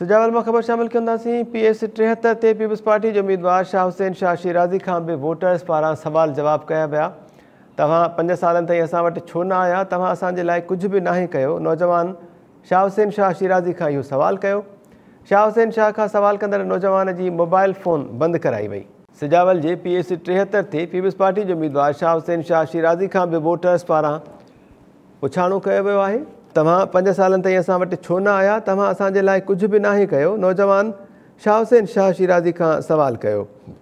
सजावल में ख़बर शामिल कंदासीं पी एस टेहत्तर से पीपल्स पार्टी के उम्मीदवार शाह हुसैन शाह शिराज़ी का भी वोटर्स पारा सवाल जवाब क्या पाया तव्हां पंज साल ताईं असां छो ना आया तव्हां असांजे कुछ भी ना कर नौजवान शाह हुसैन शाह शिराज़ी का यो सवाल शाह हुसैन शाह का सवाल कंदड़ नौजवान की मोबाइल फ़ोन बंद कराई वही सजावल के पी एस टेहत्तर से पीपल्स पार्टी के उम्मीदवार शाह हुसैन शाह शिराज़ी का भी वोटर्स पारा उछाणो किया वो है तव्हां पंज सालनि ताईं असां वटि छो न आया तव्हां असांजे लाइ कुझु बि नाहे कयो नौजवान शाह हुसैन शाह शिराज़ी खां सुवालु कयो